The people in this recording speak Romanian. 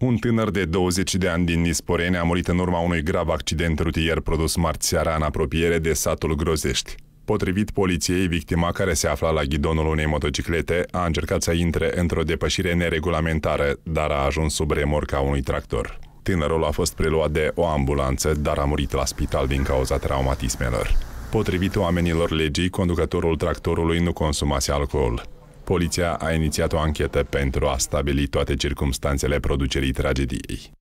Un tânăr de 20 de ani din Nisporene a murit în urma unui grav accident rutier produs marți seara în apropiere de satul Grozești. Potrivit poliției, victima care se afla la ghidonul unei motociclete a încercat să intre într-o depășire neregulamentară, dar a ajuns sub remorca unui tractor. Tânărul a fost preluat de o ambulanță, dar a murit la spital din cauza traumatismelor. Potrivit oamenilor legii, conducătorul tractorului nu consumase alcool. Poliția a inițiat o anchetă pentru a stabili toate circumstanțele producerii tragediei.